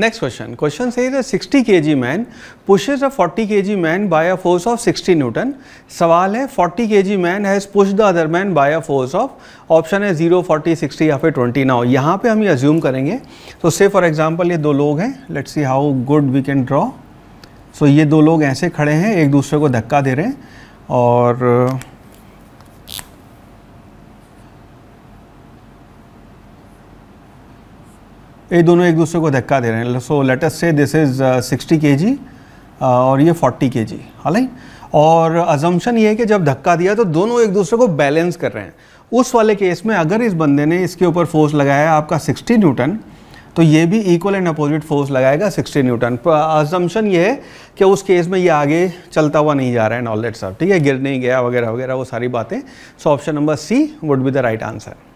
next question question सही sixty K G man pushes a forty K G man by a force of sixty newton सवाल है forty K G man has push the other man by a force of option है zero forty sixty या फिर twenty now यहाँ पर हम ये assume करेंगे तो से फॉर एग्जाम्पल ये दो लोग हैं let see how good we can draw so ये दो लोग ऐसे खड़े हैं एक दूसरे को धक्का दे रहे हैं और ये दोनों एक दूसरे को धक्का दे रहे हैं सो लेटेस्ट से this is sixty K G और ये फोर्टी के जी हालांकि और अजम्पन ये है कि जब धक्का दिया तो दोनों एक दूसरे को बैलेंस कर रहे हैं उस वाले केस में अगर इस बंदे ने इसके ऊपर फोर्स लगाया आपका 60 न्यूटन तो ये भी इक्वल एंड अपोजिट फोर्स लगाएगा 60 न्यूटन अजम्पन ये है कि उस केस में ये आगे चलता हुआ नहीं जा रहा है नॉलेज सर ठीक है गिर नहीं गया वगैरह वगैरह वो सारी बातें so option number C would be the right answer